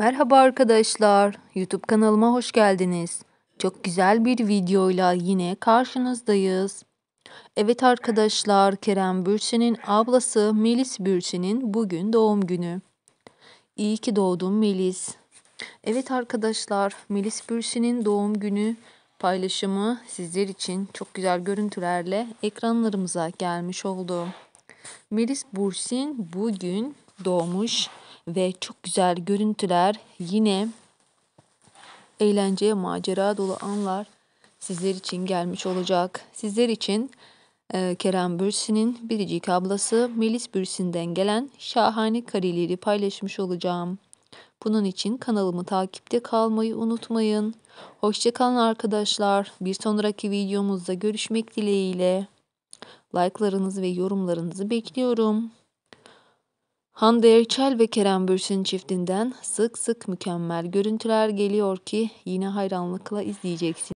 Merhaba arkadaşlar, YouTube kanalıma hoş geldiniz. Çok güzel bir videoyla yine karşınızdayız. Evet arkadaşlar, Kerem Bürsin'in ablası Melis Bürsin'in bugün doğum günü. İyi ki doğdun Melis. Evet arkadaşlar, Melis Bürsin'in doğum günü paylaşımı sizler için çok güzel görüntülerle ekranlarımıza gelmiş oldu. Melis Bürsin bugün doğmuş ve çok güzel görüntüler yine eğlenceye macera dolu anlar sizler için gelmiş olacak. Sizler için e, Kerem Bürsin'in biricik ablası Melis Bürsin'den gelen şahane kareleri paylaşmış olacağım. Bunun için kanalımı takipte kalmayı unutmayın. Hoşçakalın arkadaşlar. Bir sonraki videomuzda görüşmek dileğiyle. Like'larınızı ve yorumlarınızı bekliyorum. Hande Erçel ve Kerem Bürsin çiftinden sık sık mükemmel görüntüler geliyor ki yine hayranlıkla izleyeceksin.